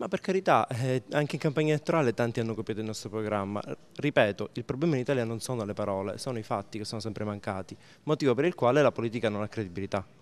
Ma per carità, eh, anche in campagna elettorale tanti hanno copiato il nostro programma. Ripeto, il problema in Italia non sono le parole, sono i fatti che sono sempre mancati, motivo per il quale la politica non ha credibilità.